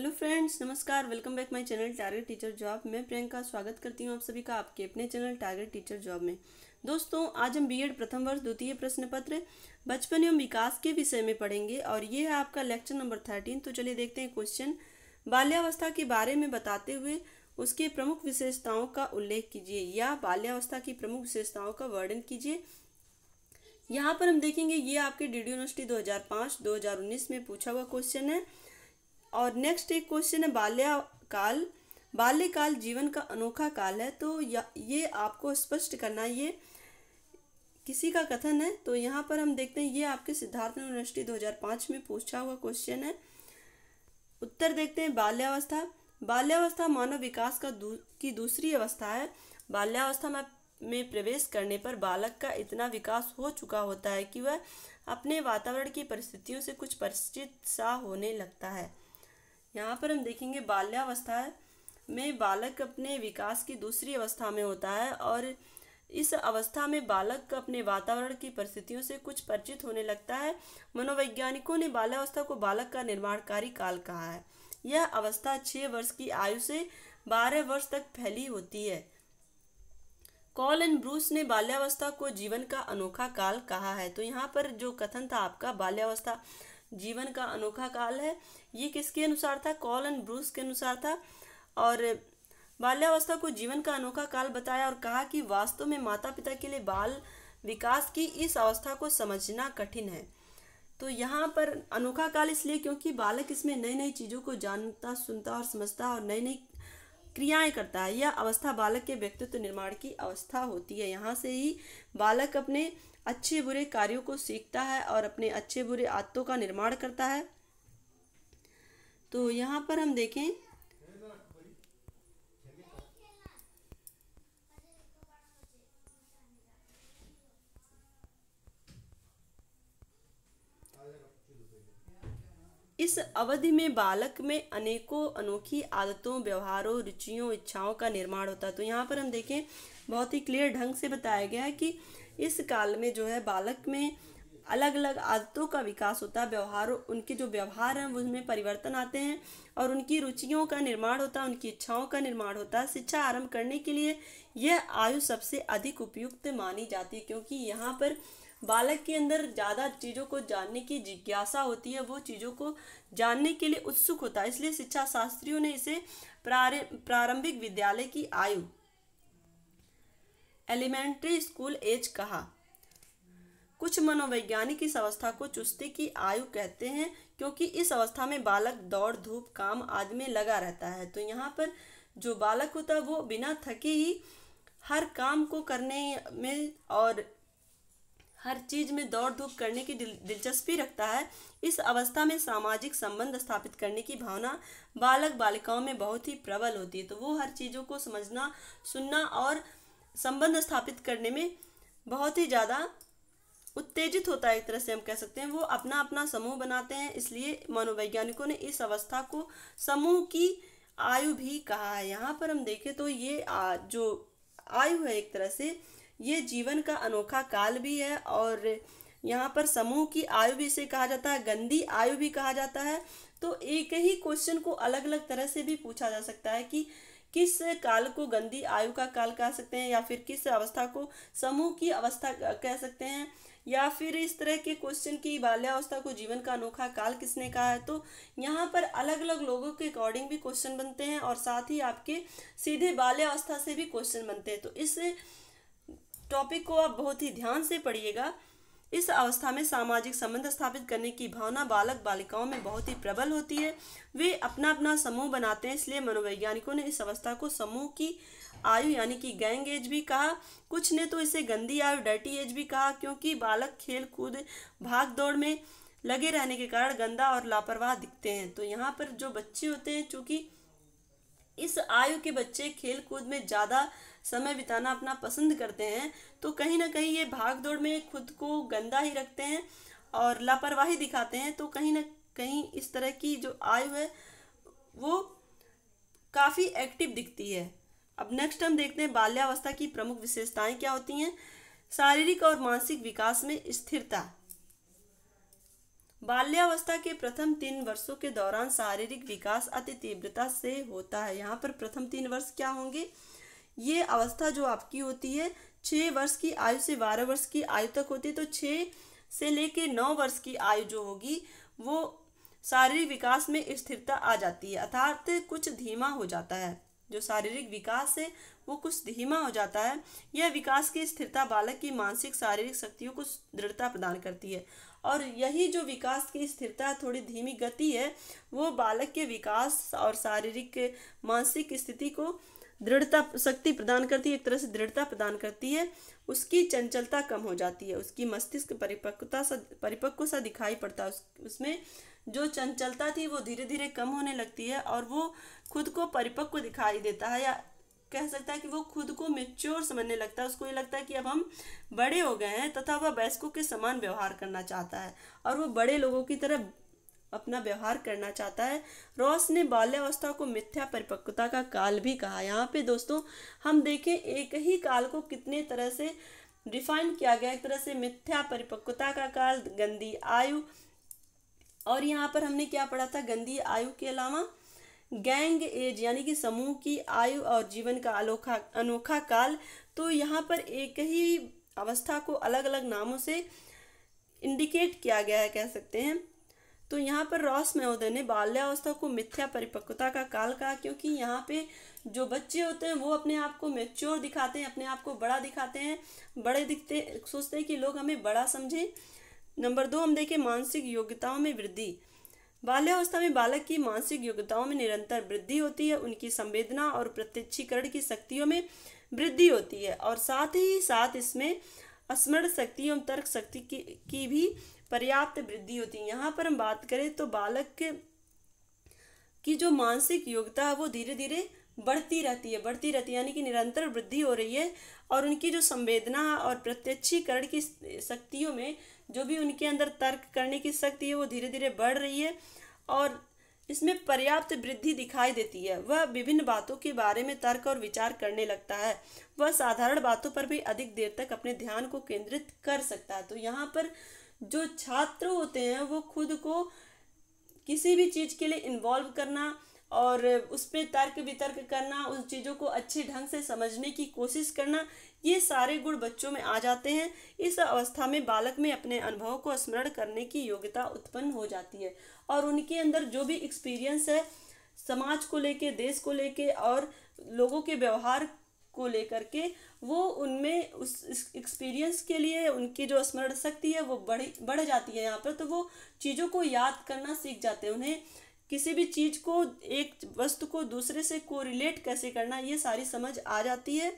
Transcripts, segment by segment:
hello friends नमस्कार welcome back my channel target teacher job मैं प्रियंका स्वागत करती हूं आप सभी का आपके अपने चैनल टारगेट टीचर जॉब में दोस्तों आज हम बीएड प्रथम वर्ष द्वितीय प्रश्न पत्र बचपन एवं विकास के विषय में पढ़ेंगे और ये है आपका लेक्चर नंबर थर्टीन तो चलिए देखते हैं क्वेश्चन बाल्यावस्था के बारे में बताते हुए उसके प्रमुख विशेषताओं का उल्लेख कीजिए या बाल्यावस्था की प्रमुख विशेषताओं का वर्णन कीजिए यहाँ पर हम देखेंगे ये आपके डी डी यूनिवर्सिटी 2005-2019 में पूछा हुआ क्वेश्चन है और नेक्स्ट एक क्वेश्चन है बाल्यकाल बाल्यकाल जीवन का अनोखा काल है तो ये आपको स्पष्ट करना ये किसी का कथन है तो यहाँ पर हम देखते हैं ये आपके सिद्धार्थ यूनिवर्सिटी 2005 में पूछा हुआ क्वेश्चन है उत्तर देखते हैं बाल्यावस्था बाल्यावस्था मानव विकास का दू, की दूसरी अवस्था है बाल्यावस्था में में प्रवेश करने पर बालक का इतना विकास हो चुका होता है कि वह अपने वातावरण की परिस्थितियों से कुछ परिचित सा होने लगता है यहाँ पर हम देखेंगे बाल्यावस्था में बालक अपने विकास की दूसरी अवस्था में होता है और इस अवस्था में बालक अपने वातावरण की परिस्थितियों से कुछ परिचित होने लगता है मनोवैज्ञानिकों ने बाल्यावस्था को बालक का निर्माणकारी काल कहा है यह अवस्था छः वर्ष की आयु से बारह वर्ष तक फैली होती है कॉल एंड ब्रूस ने बाल्यावस्था को जीवन का अनोखा काल कहा है तो यहाँ पर जो कथन था आपका बाल्यावस्था जीवन का अनोखा काल है ये किसके अनुसार था कॉल एंड ब्रूस के अनुसार था और बाल्यावस्था को जीवन का अनोखा काल बताया और कहा कि वास्तव में माता पिता के लिए बाल विकास की इस अवस्था को समझना कठिन है तो यहाँ पर अनोखा काल इसलिए क्योंकि बालक इसमें नई नई चीज़ों को जानता सुनता और समझता और नई नई क्रियाएं करता है यह अवस्था बालक के व्यक्तित्व निर्माण की अवस्था होती है यहाँ से ही बालक अपने अच्छे बुरे कार्यों को सीखता है और अपने अच्छे बुरे आदतों का निर्माण करता है तो यहाँ पर हम देखें इस अवधि में बालक में अनेकों अनोखी आदतों व्यवहारों रुचियों इच्छाओं का निर्माण होता है तो यहाँ पर हम देखें बहुत ही क्लियर ढंग से बताया गया है कि इस काल में जो है बालक में अलग अलग आदतों का विकास होता है व्यवहारों उनके जो व्यवहार हैं उनमें परिवर्तन आते हैं और उनकी रुचियों का निर्माण होता है उनकी इच्छाओं का निर्माण होता है शिक्षा आरंभ करने के लिए यह आयु सबसे अधिक उपयुक्त मानी जाती है क्योंकि यहाँ पर बालक के अंदर ज़्यादा चीज़ों को जानने की जिज्ञासा होती है वो चीज़ों को जानने के लिए उत्सुक होता है इसलिए शिक्षा शास्त्रियों ने इसे प्रारंभिक विद्यालय की आयु एलिमेंट्री स्कूल एज कहा कुछ मनोवैज्ञानिक इस अवस्था को चुस्ती की आयु कहते हैं क्योंकि इस अवस्था में बालक दौड़ धूप काम आदि में लगा रहता है तो यहाँ पर जो बालक होता है वो बिना थके ही हर काम को करने में और हर चीज में दौड़ धूप करने की दिल, दिलचस्पी रखता है इस अवस्था में सामाजिक संबंध स्थापित करने की भावना बालक बालिकाओं में बहुत ही प्रबल होती है तो वो हर चीज़ों को समझना सुनना और संबंध स्थापित करने में बहुत ही ज़्यादा उत्तेजित होता है एक तरह से हम कह सकते हैं वो अपना अपना समूह बनाते हैं इसलिए मनोवैज्ञानिकों ने इस अवस्था को समूह की आयु भी कहा है यहाँ पर हम देखें तो ये आ, जो आयु है एक तरह से ये जीवन का अनोखा काल भी है और यहाँ पर समूह की आयु भी इसे कहा जाता है गंदी आयु भी कहा जाता है तो एक ही क्वेश्चन को अलग अलग तरह से भी पूछा जा सकता है कि किस काल को गंदी आयु का काल कह सकते हैं या फिर किस अवस्था को समूह की अवस्था कह सकते हैं या फिर इस तरह के क्वेश्चन की बाल्यावस्था को जीवन का अनोखा काल किसने कहा है तो यहाँ पर अलग अलग लोगों के अकॉर्डिंग भी क्वेश्चन बनते हैं और साथ ही आपके सीधे बाल्यावस्था से भी क्वेश्चन बनते हैं तो इस टॉपिक को आप बहुत ही ध्यान से पढ़िएगा इस अवस्था में सामाजिक संबंध स्थापित करने की भावना बालक बालिकाओं में बहुत ही प्रबल होती है वे अपना अपना समूह बनाते हैं इसलिए मनोवैज्ञानिकों ने इस अवस्था को समूह की आयु यानी कि गैंग एज भी कहा कुछ ने तो इसे गंदी आयु डर्टी एज भी कहा क्योंकि बालक खेल कूद भाग दौड़ में लगे रहने के कारण गंदा और लापरवाह दिखते हैं तो यहाँ पर जो बच्चे होते हैं चूँकि इस आयु के बच्चे खेल कूद में ज़्यादा समय बिताना अपना पसंद करते हैं तो कहीं ना कहीं ये भाग दौड़ में खुद को गंदा ही रखते हैं और लापरवाही दिखाते हैं तो कहीं ना कहीं इस तरह की जो आयु है वो काफ़ी एक्टिव दिखती है अब नेक्स्ट हम देखते हैं बाल्यावस्था की प्रमुख विशेषताएं क्या होती हैं शारीरिक और मानसिक विकास में स्थिरता बाल्यावस्था के प्रथम तीन वर्षों के दौरान शारीरिक विकास अति तीव्रता से होता है यहाँ पर प्रथम तीन वर्ष क्या होंगे ये अवस्था जो आपकी होती है छः वर्ष की आयु से बारह वर्ष की आयु तक होती है तो छः से लेके नौ वर्ष की आयु जो होगी वो शारीरिक विकास में स्थिरता आ जाती है अर्थात कुछ धीमा हो जाता है जो शारीरिक विकास है वो कुछ धीमा हो जाता है यह विकास की स्थिरता बालक की मानसिक शारीरिक शक्तियों को दृढ़ता प्रदान करती है और यही जो विकास की स्थिरता थोड़ी धीमी गति है वो बालक के विकास और शारीरिक मानसिक स्थिति को दृढ़ता शक्ति प्रदान करती है एक तरह से दृढ़ता प्रदान करती है उसकी चंचलता कम हो जाती है उसकी मस्तिष्क परिपक्वता सा परिपक्व सा दिखाई पड़ता है उस, उसमें जो चंचलता थी वो धीरे धीरे कम होने लगती है और वो खुद को परिपक्व दिखाई देता है या कह सकता है कि वो खुद को मेच्योर समझने लगता है उसको ये लगता है कि अब हम बड़े हो गए हैं तथा वह वयस्कों के समान व्यवहार करना चाहता है और वो बड़े लोगों की तरह अपना व्यवहार करना चाहता है रॉस ने बाल्यावस्था को मिथ्या परिपक्वता का काल भी कहा यहाँ पे दोस्तों हम देखें एक ही काल को कितने तरह से डिफाइन किया गया एक तरह से मिथ्या परिपक्वता का काल गंदी आयु और यहाँ पर हमने क्या पढ़ा था गंदी आयु के अलावा गैंग एज यानी कि समूह की आयु और जीवन का अलोखा अनोखा काल तो यहाँ पर एक ही अवस्था को अलग अलग नामों से इंडिकेट किया गया है कह सकते हैं तो यहाँ पर रॉस महोदय ने बाल्यावस्था को मिथ्या परिपक्वता का काल कहा क्योंकि यहाँ पे जो बच्चे होते हैं वो अपने आप को मेच्योर दिखाते हैं अपने आप को बड़ा दिखाते हैं बड़े दिखते सोचते हैं कि लोग हमें बड़ा समझें नंबर दो हम देखें मानसिक योग्यताओं में वृद्धि बाल्यावस्था में बालक की मानसिक योग्यताओं में निरंतर वृद्धि होती है उनकी संवेदना और प्रत्यक्षीकरण की शक्तियों में वृद्धि होती है और साथ ही साथ इसमें स्मरण शक्ति एवं तर्क शक्ति की, की भी पर्याप्त वृद्धि होती है यहाँ पर हम बात करें तो बालक की जो मानसिक योग्यता है वो धीरे धीरे बढ़ती रहती है बढ़ती रहती है यानी कि निरंतर वृद्धि हो रही है और उनकी जो संवेदना और प्रत्यक्षीकरण की शक्तियों में जो भी उनके अंदर तर्क करने की शक्ति है वो धीरे धीरे बढ़ रही है और इसमें पर्याप्त वृद्धि दिखाई देती है वह विभिन्न बातों के बारे में तर्क और विचार करने लगता है वह साधारण बातों पर भी अधिक देर तक अपने ध्यान को केंद्रित कर सकता है तो यहाँ पर जो छात्र होते हैं वो खुद को किसी भी चीज़ के लिए इन्वॉल्व करना और उस पर तर्क वितर्क करना उन चीज़ों को अच्छे ढंग से समझने की कोशिश करना ये सारे गुण बच्चों में आ जाते हैं इस अवस्था में बालक में अपने अनुभव को स्मरण करने की योग्यता उत्पन्न हो जाती है और उनके अंदर जो भी एक्सपीरियंस है समाज को लेके देश को लेके और लोगों के व्यवहार को लेकर के वो उनमें उस एक्सपीरियंस के लिए उनकी जो स्मरण शक्ति है वो बढ़ बढ़ जाती है यहाँ पर तो वो चीज़ों को याद करना सीख जाते हैं उन्हें किसी भी चीज़ को एक वस्तु को दूसरे से कोरिलेट कैसे करना ये सारी समझ आ जाती है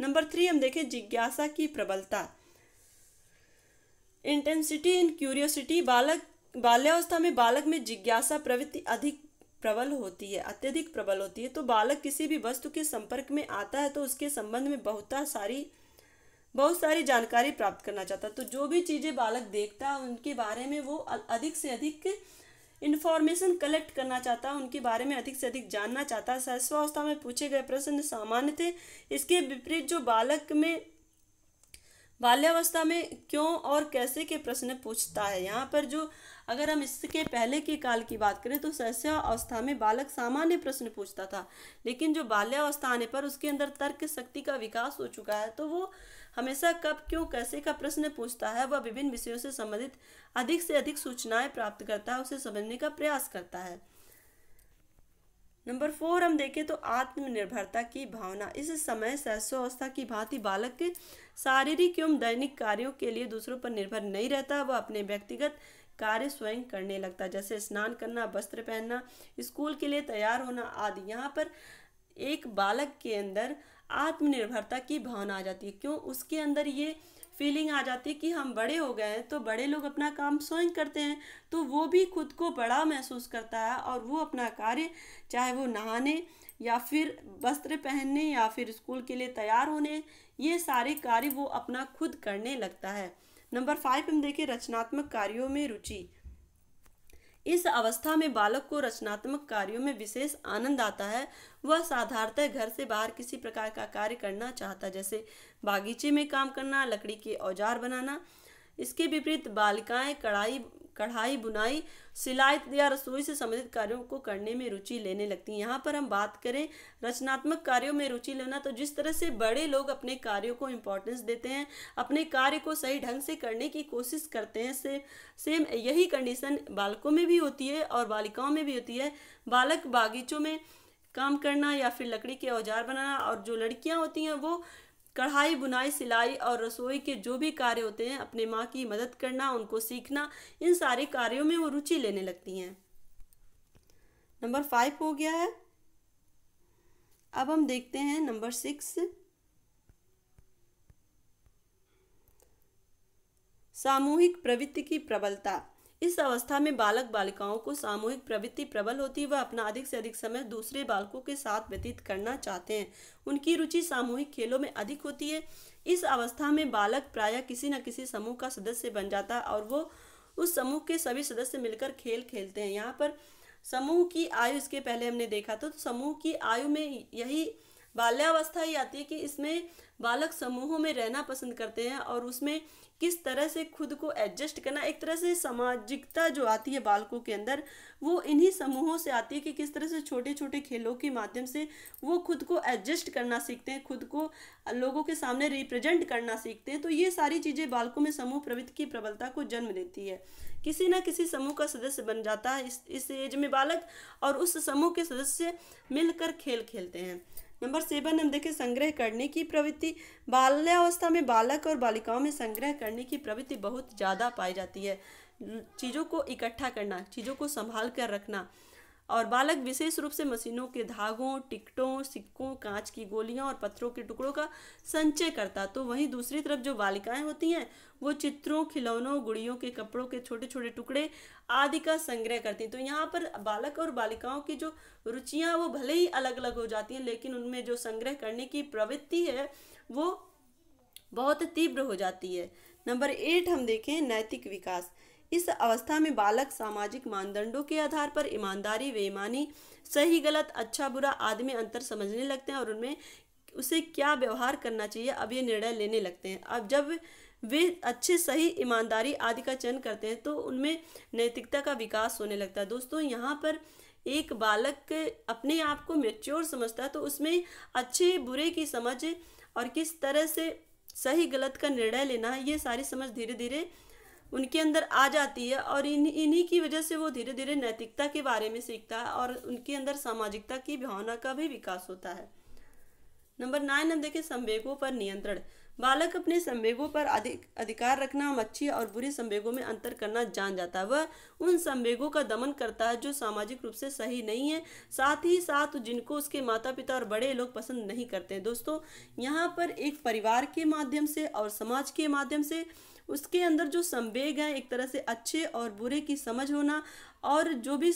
नंबर थ्री हम देखें जिज्ञासा की प्रबलता इंटेंसिटी इन क्यूरियोसिटी बालक बाल्यावस्था में बालक में जिज्ञासा प्रवृत्ति अधिक प्रबल होती है अत्यधिक प्रबल होती है तो बालक किसी भी वस्तु के संपर्क में आता है तो उसके संबंध में बहुत सारी बहुत सारी जानकारी प्राप्त करना चाहता है तो जो भी चीज़ें बालक देखता है उनके बारे में वो अधिक से अधिक इन्फॉर्मेशन कलेक्ट करना चाहता है उनके बारे में अधिक से अधिक जानना चाहता है शैशवावस्था में पूछे गए प्रश्न सामान्य थे इसके विपरीत जो बालक में बाल्यावस्था में क्यों और कैसे के प्रश्न पूछता है यहाँ पर जो अगर हम इसके पहले के काल की बात करें तो अवस्था में बालक सामान्य प्रश्न पूछता था लेकिन जो बाल्यावस्था आने पर उसके अंदर तर्क शक्ति का विकास हो चुका है तो वो हमेशा कब क्यों कैसे का प्रश्न पूछता है वह विभिन्न विषयों से संबंधित अधिक से अधिक सूचनाएं प्राप्त करता है उसे समझने का प्रयास करता है नंबर फोर हम देखें तो आत्मनिर्भरता की भावना इस समय अवस्था की भांति बालक शारीरिक एवं दैनिक कार्यों के लिए दूसरों पर निर्भर नहीं रहता वह अपने व्यक्तिगत कार्य स्वयं करने लगता जैसे स्नान करना वस्त्र पहनना स्कूल के लिए तैयार होना आदि यहाँ पर एक बालक के अंदर आत्मनिर्भरता की भावना आ जाती है क्यों उसके अंदर ये फीलिंग आ जाती है कि हम बड़े हो गए हैं तो बड़े लोग अपना काम स्वयं करते हैं तो वो भी खुद को बड़ा महसूस करता है और वो अपना कार्य चाहे वो नहाने या फिर वस्त्र पहनने या फिर स्कूल के लिए तैयार होने ये सारे कार्य वो अपना खुद करने लगता है नंबर फाइव हम देखें रचनात्मक कार्यों में रुचि इस अवस्था में बालक को रचनात्मक कार्यों में विशेष आनंद आता है वह साधारणतः घर से बाहर किसी प्रकार का कार्य करना चाहता है जैसे बागीचे में काम करना लकड़ी के औजार बनाना इसके विपरीत बालिकाएं कढ़ाई कढ़ाई बुनाई सिलाई या रसोई से संबंधित कार्यों को करने में रुचि लेने लगती हैं यहाँ पर हम बात करें रचनात्मक कार्यों में रुचि लेना तो जिस तरह से बड़े लोग अपने कार्यों को इम्पोर्टेंस देते हैं अपने कार्य को सही ढंग से करने की कोशिश करते हैं से, सेम यही कंडीशन बालकों में भी होती है और बालिकाओं में भी होती है बालक बागीचों में काम करना या फिर लकड़ी के औजार बनाना और जो लड़कियाँ होती हैं वो कढ़ाई बुनाई सिलाई और रसोई के जो भी कार्य होते हैं अपने माँ की मदद करना उनको सीखना इन सारे कार्यों में वो रुचि लेने लगती हैं नंबर फाइव हो गया है अब हम देखते हैं नंबर सिक्स सामूहिक प्रवृत्ति की प्रबलता इस अवस्था में बालक बालिकाओं को सामूहिक प्रवृत्ति प्रबल होती है वह अपना अधिक से अधिक समय दूसरे बालकों के साथ व्यतीत करना चाहते हैं उनकी रुचि सामूहिक खेलों में अधिक होती है इस अवस्था में बालक प्रायः किसी न किसी समूह का सदस्य बन जाता है और वो उस समूह के सभी सदस्य मिलकर खेल खेलते हैं यहाँ पर समूह की आयु इसके पहले हमने देखा था तो समूह की आयु में यही बाल्यावस्था ये आती है कि इसमें बालक समूहों में रहना पसंद करते हैं और उसमें किस तरह से खुद को एडजस्ट करना एक तरह से सामाजिकता जो आती है बालकों के अंदर वो इन्हीं समूहों से आती है कि किस तरह से छोटे छोटे खेलों के माध्यम से वो खुद को एडजस्ट करना सीखते हैं खुद को लोगों के सामने रिप्रेजेंट करना सीखते हैं तो ये सारी चीज़ें बालकों में समूह प्रवृत्ति की प्रबलता को जन्म देती है किसी ना किसी समूह का सदस्य बन जाता है इस इस एज में बालक और उस समूह के सदस्य मिलकर खेल खेलते हैं नंबर सेवन हम देखें संग्रह करने की प्रवृत्ति बाल्यावस्था में बालक और बालिकाओं में संग्रह करने की प्रवृत्ति बहुत ज़्यादा पाई जाती है चीज़ों को इकट्ठा करना चीज़ों को संभाल कर रखना और बालक विशेष रूप से मशीनों के धागों टिकटों सिक्कों कांच की गोलियां और पत्थरों के टुकड़ों का संचय करता तो वहीं दूसरी तरफ जो बालिकाएं होती हैं वो चित्रों खिलौनों गुड़ियों के कपड़ों के छोटे छोटे टुकड़े आदि का संग्रह करती हैं तो यहाँ पर बालक और बालिकाओं की जो रुचियाँ वो भले ही अलग अलग हो जाती हैं लेकिन उनमें जो संग्रह करने की प्रवृत्ति है वो बहुत तीव्र हो जाती है नंबर एट हम देखें नैतिक विकास इस अवस्था में बालक सामाजिक मानदंडों के आधार पर ईमानदारी बेईमानी सही गलत अच्छा बुरा आदमी अंतर समझने लगते हैं और उनमें उसे क्या व्यवहार करना चाहिए अब ये निर्णय लेने लगते हैं अब जब वे अच्छे सही ईमानदारी आदि का चयन करते हैं तो उनमें नैतिकता का विकास होने लगता है दोस्तों यहाँ पर एक बालक अपने आप को मेच्योर समझता है तो उसमें अच्छे बुरे की समझ और किस तरह से सही गलत का निर्णय लेना है ये सारी समझ धीरे धीरे उनके अंदर आ जाती है और इन इन्हीं की वजह से वो धीरे धीरे नैतिकता के बारे में सीखता है और उनके अंदर सामाजिकता की भावना का भी विकास होता है नंबर नाइन हम देखें संवेगों पर नियंत्रण बालक अपने संवेगों पर अधिक अधिकार रखना हम अच्छी और बुरी संवेगों में अंतर करना जान जाता है वह उन संवेगों का दमन करता है जो सामाजिक रूप से सही नहीं है साथ ही साथ जिनको उसके माता पिता और बड़े लोग पसंद नहीं करते हैं दोस्तों यहाँ पर एक परिवार के माध्यम से और समाज के माध्यम से उसके अंदर जो संवेग है एक तरह से अच्छे और बुरे की समझ होना और जो भी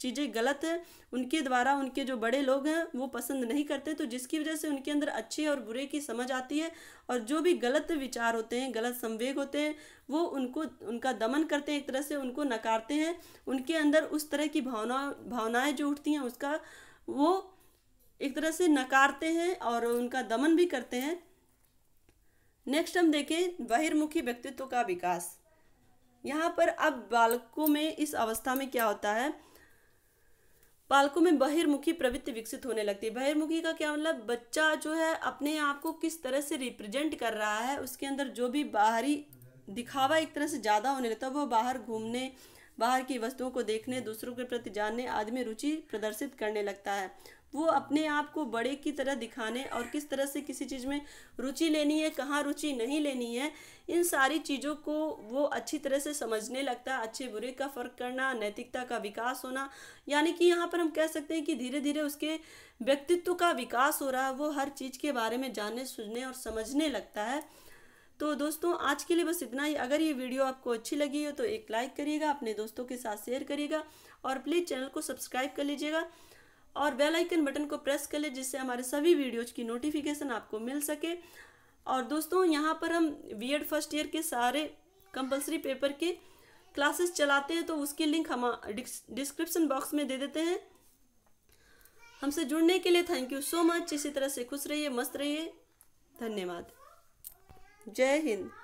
चीज़ें गलत हैं उनके द्वारा उनके जो बड़े लोग हैं वो पसंद नहीं करते तो जिसकी वजह से उनके अंदर अच्छे और बुरे की समझ आती है और जो भी गलत विचार होते हैं गलत संवेग होते हैं वो उनको उनका दमन करते हैं एक तरह से उनको नकारते हैं उनके अंदर उस तरह की भावना भावनाएँ जो उठती हैं उसका वो एक तरह से नकारते हैं और उनका दमन भी करते हैं नेक्स्ट हम देखें बहिर्मुखी व्यक्तित्व का विकास यहाँ पर अब बालकों में इस अवस्था में क्या होता है बालकों में बहिर्मुखी प्रवृत्ति विकसित होने लगती है बहिर्मुखी का क्या मतलब बच्चा जो है अपने आप को किस तरह से रिप्रेजेंट कर रहा है उसके अंदर जो भी बाहरी दिखावा एक तरह से ज़्यादा होने लगता है वो बाहर घूमने बाहर की वस्तुओं को देखने दूसरों के प्रति जानने आदि में रुचि प्रदर्शित करने लगता है वो अपने आप को बड़े की तरह दिखाने और किस तरह से किसी चीज़ में रुचि लेनी है कहाँ रुचि नहीं लेनी है इन सारी चीज़ों को वो अच्छी तरह से समझने लगता है अच्छे बुरे का फ़र्क करना नैतिकता का विकास होना यानी कि यहाँ पर हम कह सकते हैं कि धीरे धीरे उसके व्यक्तित्व का विकास हो रहा है वो हर चीज़ के बारे में जानने सुनने और समझने लगता है तो दोस्तों आज के लिए बस इतना ही अगर ये वीडियो आपको अच्छी लगी हो तो एक लाइक करिएगा अपने दोस्तों के साथ शेयर करिएगा और प्लीज़ चैनल को सब्सक्राइब कर लीजिएगा और बेल आइकन बटन को प्रेस कर ले जिससे हमारे सभी वीडियोज की नोटिफिकेशन आपको मिल सके और दोस्तों यहाँ पर हम बी फर्स्ट ईयर के सारे कंपलसरी पेपर के क्लासेस चलाते हैं तो उसकी लिंक हम डिस्क्रिप्शन बॉक्स में दे देते हैं हमसे जुड़ने के लिए थैंक यू सो मच इसी तरह से खुश रहिए मस्त रहिए धन्यवाद جاهن